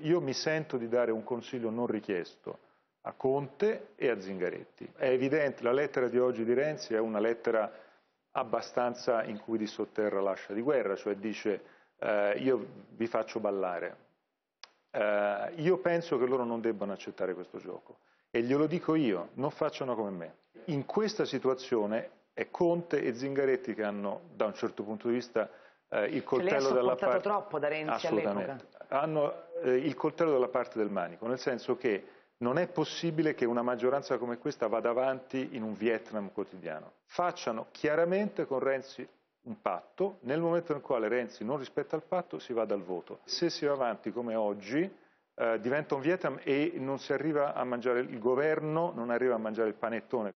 Io mi sento di dare un consiglio non richiesto a Conte e a Zingaretti. È evidente, la lettera di oggi di Renzi è una lettera abbastanza in cui di sotterra l'ascia di guerra, cioè dice eh, io vi faccio ballare. Eh, io penso che loro non debbano accettare questo gioco e glielo dico io, non facciano come me. In questa situazione è Conte e Zingaretti che hanno, da un certo punto di vista, eh, il coltello cioè, lei dalla parte. troppo da Renzi all'epoca hanno eh, il coltello dalla parte del manico, nel senso che non è possibile che una maggioranza come questa vada avanti in un Vietnam quotidiano. Facciano chiaramente con Renzi un patto, nel momento nel quale Renzi non rispetta il patto si va dal voto. Se si va avanti come oggi eh, diventa un Vietnam e non si arriva a mangiare il governo, non arriva a mangiare il panettone.